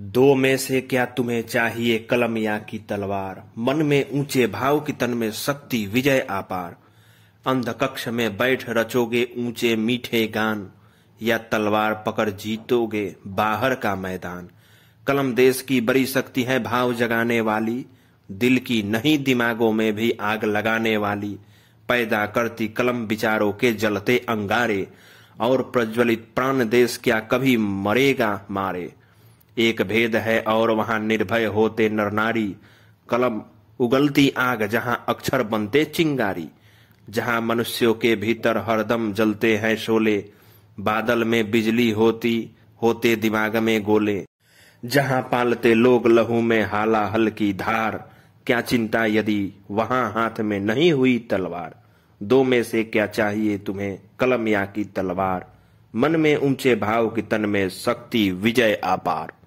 दो में से क्या तुम्हें चाहिए कलम या की तलवार मन में ऊंचे भाव की तन में शक्ति विजय आपार अंधकक्ष में बैठ रचोगे ऊंचे मीठे गान या तलवार पकड़ जीतोगे बाहर का मैदान कलम देश की बड़ी शक्ति है भाव जगाने वाली दिल की नहीं दिमागों में भी आग लगाने वाली पैदा करती कलम विचारों के जलते अंगारे और प्रज्वलित प्राण देश क्या कभी मरेगा मारे एक भेद है और वहां निर्भय होते नरनारी कलम उगलती आग जहां अक्षर बनते चिंगारी जहां मनुष्यों के भीतर हरदम जलते हैं शोले बादल में बिजली होती होते दिमाग में गोले जहां पालते लोग लहू में हाला हल की धार क्या चिंता यदि वहां हाथ में नहीं हुई तलवार दो में से क्या चाहिए तुम्हें कलम या की तलवार मन में ऊंचे भाव की तन में शक्ति विजय आपार